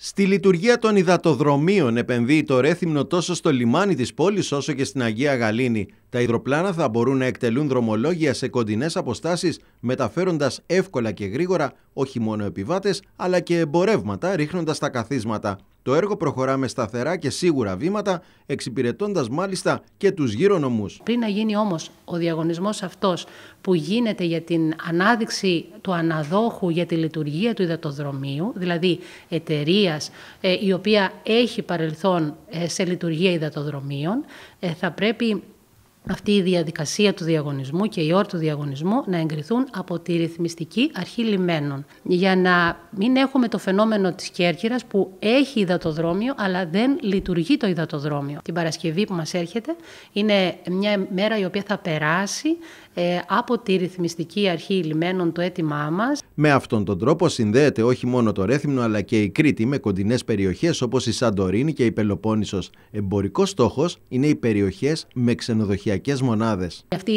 Στη λειτουργία των υδατοδρομίων επενδύει το Ρέθυμνο τόσο στο λιμάνι της πόλης όσο και στην Αγία Γαλήνη. Τα υδροπλάνα θα μπορούν να εκτελούν δρομολόγια σε κοντινές αποστάσεις μεταφέροντας εύκολα και γρήγορα όχι μόνο επιβάτες αλλά και εμπορεύματα ρίχνοντας τα καθίσματα. Το έργο προχωρά με σταθερά και σίγουρα βήματα, εξυπηρετώντας μάλιστα και τους γύρω νομού. Πριν να γίνει όμως ο διαγωνισμός αυτός που γίνεται για την ανάδειξη του αναδόχου για τη λειτουργία του υδατοδρομίου, δηλαδή εταιρείας ε, η οποία έχει παρελθόν ε, σε λειτουργία υδατοδρομίων, ε, θα πρέπει αυτή η διαδικασία του διαγωνισμού και η ώρα του διαγωνισμού να εγκριθούν από τη ρυθμιστική αρχή λιμένων. Για να μην έχουμε το φαινόμενο της Κέρκυρας που έχει υδατοδρόμιο αλλά δεν λειτουργεί το υδατοδρόμιο. Την Παρασκευή που μας έρχεται είναι μια μέρα η οποία θα περάσει ε, από τη ρυθμιστική αρχή λιμένων το αίτημά μας. Με αυτόν τον τρόπο συνδέεται όχι μόνο το Ρέθυμνο αλλά και η Κρήτη με κοντινές περιοχές, όπως η Σαντορίνη και η Πελοπόννησος. εμπορικός στόχος είναι οι περιοχές με ξενοδοχεία ενεργειακέ Αυτή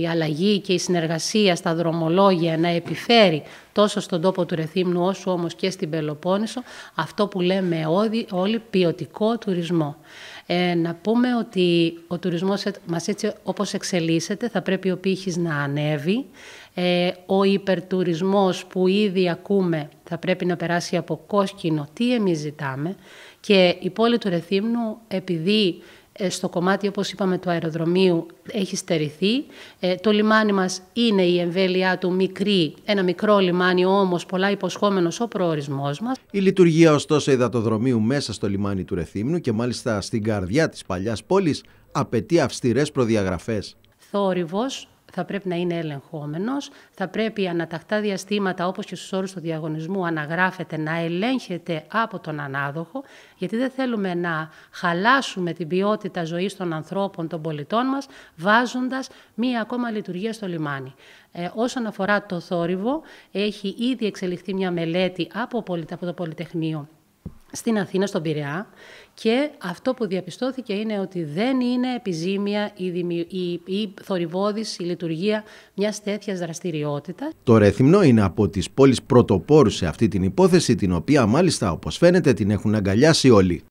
η αλλαγή και η συνεργασία στα δρομολόγια να επιφέρει τόσο στον τόπο του Ρεθύμνου όσο όμως και στην Πελοπόννησο αυτό που λέμε όλοι ποιοτικό τουρισμό. Ε, να πούμε ότι ο τουρισμός μας έτσι όπως εξελίσσεται θα πρέπει ο πύχης να ανέβει. Ε, ο υπερτουρισμός που ήδη ακούμε θα πρέπει να περάσει από κόσκινο τι εμείς ζητάμε και η πόλη του Ρεθύμνου επειδή ε, στο κομμάτι, όπως είπαμε, του αεροδρομίου έχει στερηθεί. Ε, το λιμάνι μας είναι η εμβέλειά του μικρή, ένα μικρό λιμάνι όμως πολλά υποσχόμενος ο προορισμός μας. Η λειτουργία ωστόσο υδατοδρομίου μέσα στο λιμάνι του Ρεθύμνου και μάλιστα στην καρδιά της παλιάς πόλης απαιτεί αυστηρές προδιαγραφές. Θόρυβος, θα πρέπει να είναι ελεγχόμενος, θα πρέπει ανατακτά διαστήματα όπως και στους όρους του διαγωνισμού αναγράφεται να ελέγχεται από τον ανάδοχο, γιατί δεν θέλουμε να χαλάσουμε την ποιότητα ζωής των ανθρώπων, των πολιτών μας, βάζοντας μία ακόμα λειτουργία στο λιμάνι. Ε, όσον αφορά το θόρυβο, έχει ήδη εξελιχθεί μια μελέτη από το Πολυτεχνείο στην Αθήνα, στον Πειραιά και αυτό που διαπιστώθηκε είναι ότι δεν είναι επιζήμια η, δημι... η... η η λειτουργία μιας τέτοιας δραστηριότητας. Το Ρέθυμνο είναι από τις πόλεις πρωτοπόρου σε αυτή την υπόθεση την οποία μάλιστα όπως φαίνεται την έχουν αγκαλιάσει όλοι.